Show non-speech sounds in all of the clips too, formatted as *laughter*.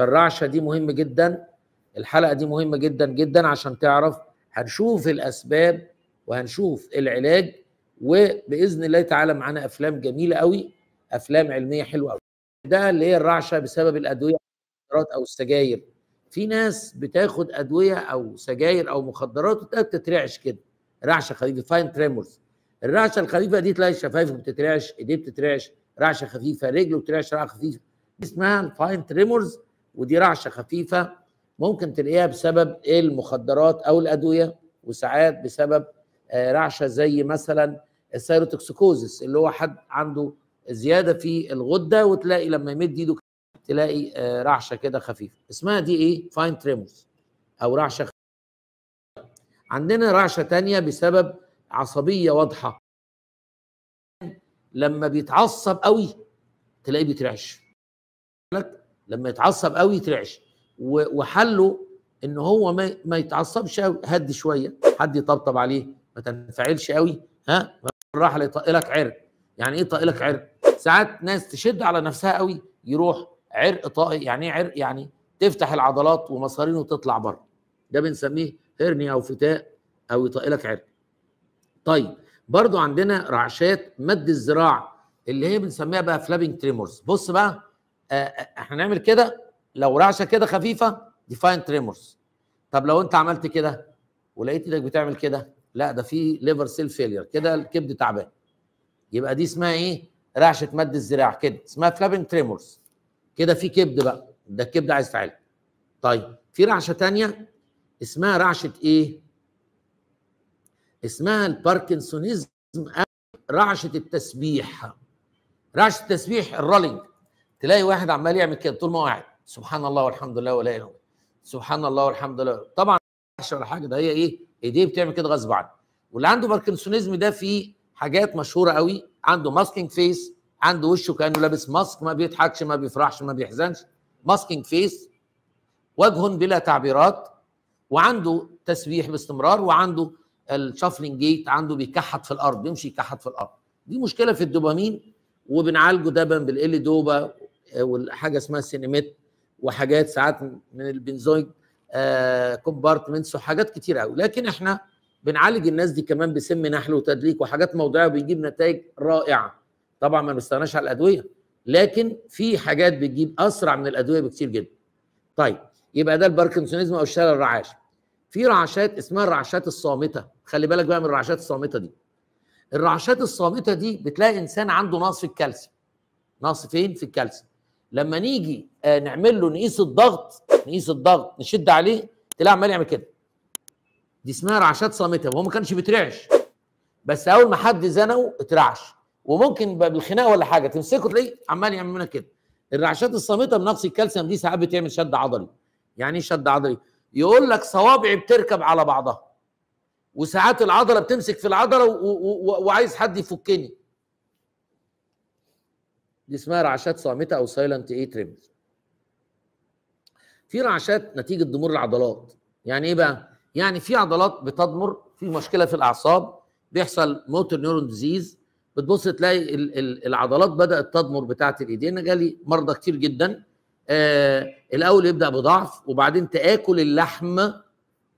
فالرعشه دي مهم جدا الحلقه دي مهمه جدا جدا عشان تعرف هنشوف الاسباب وهنشوف العلاج وباذن الله تعالى معانا افلام جميله قوي افلام علميه حلوه قوي ده اللي هي الرعشه بسبب الادويه او السجاير في ناس بتاخد ادويه او سجاير او مخدرات تترعش كده رعشه خفيفه فاين تريمورز الرعشه الخفيفه دي تلاقي شفايفه بتترعش ايديه بتترعش رعشه خفيفه رجله بتترعش رعشه خفيفه اسمها الفاين تريمورز ودي رعشه خفيفه ممكن تلاقيها بسبب المخدرات او الادويه وساعات بسبب آه، رعشه زي مثلا السيروتوكسيكوزيس اللي هو حد عنده زياده في الغده وتلاقي لما يمد ايده تلاقي آه، رعشه كده خفيفه اسمها دي ايه فاين تريموز او رعشه خفيفة. عندنا رعشه تانية بسبب عصبيه واضحه لما بيتعصب قوي تلاقيه بيترعش لك لما يتعصب قوي يترعش وحله ان هو ما, ما يتعصبش قوي هدي شويه حد يطبطب عليه ما تنفعلش قوي ها راح يطق لك عرق يعني ايه طق لك عرق ساعات ناس تشد على نفسها قوي يروح عرق طائي يعني ايه عرق يعني تفتح العضلات ومصارينه وتطلع بره ده بنسميه هرنيا او فتاء او يطق لك عرق طيب برضو عندنا رعشات مد الذراع اللي هي بنسميها بقى فلابنج تريمورز بص بقى احنا آه، آه، نعمل كده لو رعشه كده خفيفه ديفاين تريمورز طب لو انت عملت كده ولقيت ايدك بتعمل كده لا ده في ليفر سيل فيلير كده الكبد تعبان يبقى دي اسمها ايه رعشه مد الذراع كده اسمها فلابنج تريمورز كده في كبد بقى ده الكبد عايز تعالج طيب في رعشه تانية اسمها رعشه ايه اسمها الباركنسونيزم رعشه التسبيح رعشه التسبيح الرولينج تلاقي واحد عمال يعمل كده طول ما هو قاعد سبحان الله والحمد لله ولا اله سبحان الله والحمد لله طبعا مش ولا حاجه ده هي ايه ايديه بتعمل كده غصب عنه واللي عنده باركنسونيزم ده فيه حاجات مشهوره قوي عنده ماسكينج فيس عنده وشه كانه لابس ماسك ما بيضحكش ما بيفرحش ما بيحزنش ماسكينج فيس وجه بلا تعبيرات وعنده تسبيح باستمرار وعنده الشفلنج جيت عنده بيكحت في الارض بيمشي يكحت في الارض دي مشكله في الدوبامين وبنعالجه دبا بالال دوبا وحاجه اسمها سينيميت وحاجات ساعات من البنزويد آه كومبارتمنتس وحاجات كتير قوي لكن احنا بنعالج الناس دي كمان بسم نحل وتدليك وحاجات موضعيه بيجيب نتائج رائعه طبعا ما بنستغناش على الادويه لكن في حاجات بتجيب اسرع من الادويه بكتير جدا طيب يبقى ده الباركنسونيزم او الشلل الرعاش في رعشات اسمها الرعشات الصامته خلي بالك بقى من الرعشات الصامته دي الرعشات الصامته دي بتلاقي انسان عنده نقص في الكالسيوم نقص فين في الكالسيوم لما نيجي آه، نعمل له نقيس الضغط نقيس الضغط نشد عليه تلاقيه عمال يعمل كده دي اسمها رعشات صامته وهو ما كانش بيترعش بس اول ما حد زنقه اترعش وممكن بالخناقه ولا حاجه تمسكه تلاقيه عمال يعمل منك كده الرعشات الصامته بنقص الكالسيوم دي ساعات بتعمل شد عضلي يعني ايه شد عضلي يقول لك صوابعي بتركب على بعضها وساعات العضله بتمسك في العضله وعايز حد يفكني دي اسمها رعشات صامته او سايلنت اي تريبلز في رعشات نتيجه ضمور العضلات يعني ايه بقى يعني في عضلات بتضمر في مشكله في الاعصاب بيحصل موتور نيورون ديزيز بتبص تلاقي العضلات بدات تضمر بتاعه الايدين انا جالي مرضى كتير جدا آه الاول يبدا بضعف وبعدين تاكل اللحم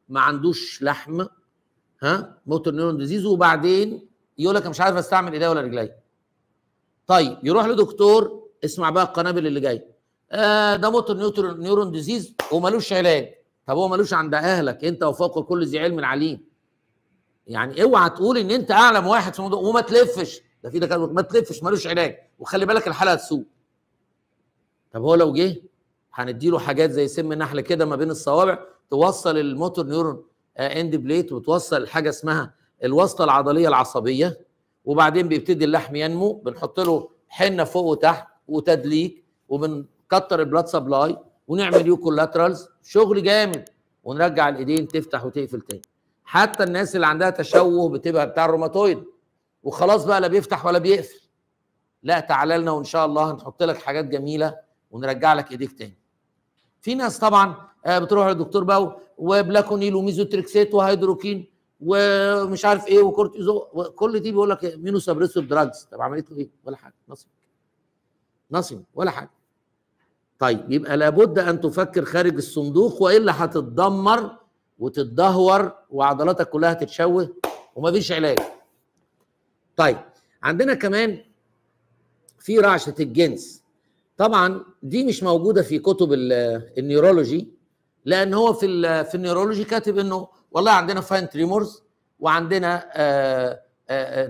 ما عندوش لحم ها موتور نيورون ديزيز وبعدين يقول لك مش عارف استعمل ايديا ولا رجليا طيب يروح لدكتور اسمع بقى القنابل اللي جايه آه ده موتور نيوترون نيورون ديزيز وملوش علاج طب هو ملوش عند اهلك انت وفوق كل ذي علم عليم يعني اوعى تقول ان انت اعلم واحد في الموضوع وما تلفش ده في دكاتره ما تلفش ملوش علاج وخلي بالك الحلقه تسوء طب هو لو جه هنديله حاجات زي سم النحل كده ما بين الصوابع توصل الموتور نيورون اند آه، بليت وتوصل حاجه اسمها الوسطه العضليه العصبيه وبعدين بيبتدي اللحم ينمو بنحط له حنه فوق وتحت وتدليك وبنكتر البلاد سبلاي ونعمل يو كولاترالز شغل جامد ونرجع الايدين تفتح وتقفل تاني حتى الناس اللي عندها تشوه بتبقى بتاع الروماتويد وخلاص بقى لا بيفتح ولا بيقفل لا تعال لنا وان شاء الله هنحط لك حاجات جميله ونرجع لك ايديك تاني في ناس طبعا آه، بتروح للدكتور بقى وبلاكونيل وميزوتريكسيت وهيدروكين ومش عارف ايه وكورتيزو كل دي بيقول لك مينو سابريسو دراجز طب عملت له ايه ولا حاجه نصي نصب ولا حاجه طيب يبقى لابد ان تفكر خارج الصندوق والا هتتدمر وتتدهور وعضلاتك كلها تتشوه ومفيش علاج طيب عندنا كمان في رعشه الجنس طبعا دي مش موجوده في كتب النيورولوجي لان هو في في النيورولوجي كاتب انه والله عندنا فاين تريمورز وعندنا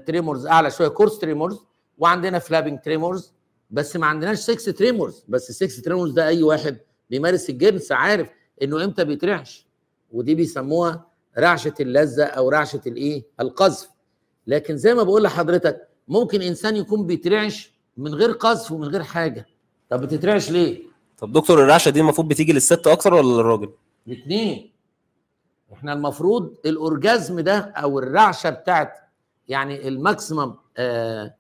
تريمورز آه، آه، آه، اعلى شويه كورس تريمورز وعندنا فلابنج تريمورز بس ما عندناش 6 تريمورز بس 6 تريمورز ده اي واحد بيمارس الجنس عارف انه امتى بيترعش ودي بيسموها رعشه اللذه او رعشه الايه القذف لكن زي ما بقول لحضرتك ممكن انسان يكون بيترعش من غير قذف ومن غير حاجه طب بتترعش ليه طب دكتور الرعشه دي المفروض بتيجي للست اكتر ولا للراجل الاثنين احنا المفروض الاورجازم ده او الرعشه بتاعت يعني الماكسيمم آه،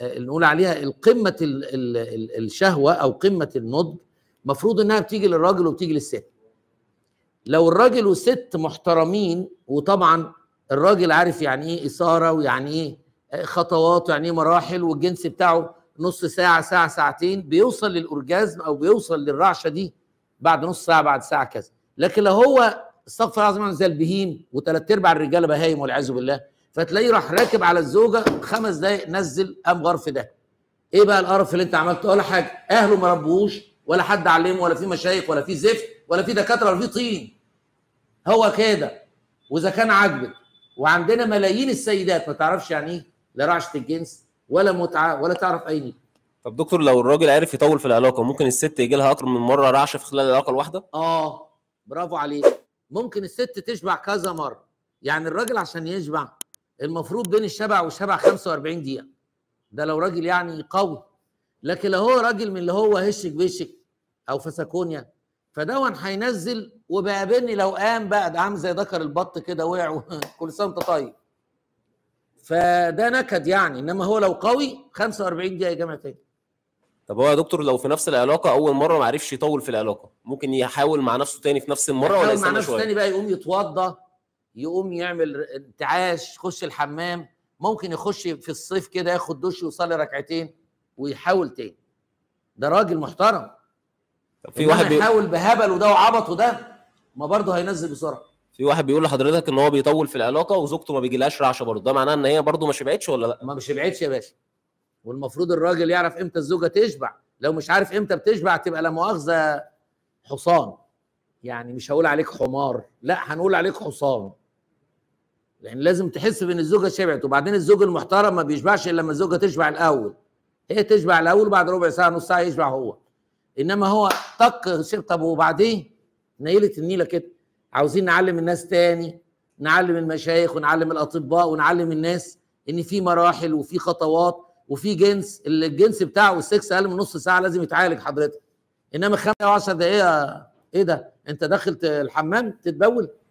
آه، نقول عليها القمه الشهوه او قمه النضج المفروض انها بتيجي للراجل وبتيجي للست لو الراجل والست محترمين وطبعا الراجل عارف يعني ايه اثاره ويعني ايه آه، خطوات ويعني ايه مراحل والجنس بتاعه نص ساعه ساعه ساعتين بيوصل للاورجازم او بيوصل للرعشه دي بعد نص ساعه بعد ساعه كذا لكن لو هو استغفر الله العظيم زي البهيم وثلاث ارباع الرجاله بهايم والعياذ بالله فتلاقيه راح راكب على الزوجه خمس دقائق نزل قام غرف ده ايه بقى القرف اللي انت عملته ولا حاجه اهله ما ربوهوش ولا حد علمه ولا في مشايخ ولا في زفت ولا في دكاتره ولا في طين هو كده واذا كان عاجبك وعندنا ملايين السيدات ما تعرفش يعني ايه لا رعشه الجنس ولا متعه ولا تعرف اي نية. طب دكتور لو الراجل عرف يطول في العلاقه ممكن الست يجي لها اكتر من مره رعشه في خلال العلاقه الواحده؟ اه برافو عليك ممكن الست تشبع كذا مره يعني الراجل عشان يشبع المفروض بين الشبع والشبع 45 دقيقه ده لو راجل يعني قوي لكن لو هو راجل من اللي هو هشك بشك او فسكونيا فده هينزل وبقابلني لو قام بقى ده عامل زي ذكر البط كده وقع *laughs* كل سنه وانت طيب فده نكد يعني انما هو لو قوي 45 دقيقه يا جماعه تاني طب هو يا دكتور لو في نفس العلاقه اول مره ما عرفش يطول في العلاقه ممكن يحاول مع نفسه تاني في نفس المره ولا يستنى مع نفسه شوية؟ تاني بقى يقوم يتوضى يقوم يعمل انتعاش يخش الحمام ممكن يخش في الصيف كده ياخد دش ويصلي ركعتين ويحاول تاني ده راجل محترم طب في واحد بيحاول بهبل وده وعبط وده ما برضه هينزل بسرعه في واحد بيقول لحضرتك ان هو بيطول في العلاقه وزوجته ما بيجيلهاش رعشه برضه ده معناه ان هي برضه ما شبعتش ولا لا ما شبعتش يا باشا والمفروض الراجل يعرف امتى الزوجه تشبع لو مش عارف امتى بتشبع تبقى لا مؤاخذه حصان يعني مش هقول عليك حمار لا هنقول عليك حصان لان يعني لازم تحس بان الزوجه شبعت وبعدين الزوج المحترم ما بيشبعش الا لما الزوجه تشبع الاول هي تشبع الاول بعد ربع ساعه نص ساعه يشبع هو انما هو طق طب وبعدين نيلة النيله كده عاوزين نعلم الناس تاني نعلم المشايخ ونعلم الاطباء ونعلم الناس ان في مراحل وفي خطوات وفي جنس الجنس بتاعه والسكس اقل من نص ساعه لازم يتعالج حضرتك انما خمسة او 10 دقائق ايه ده انت داخل الحمام تتبول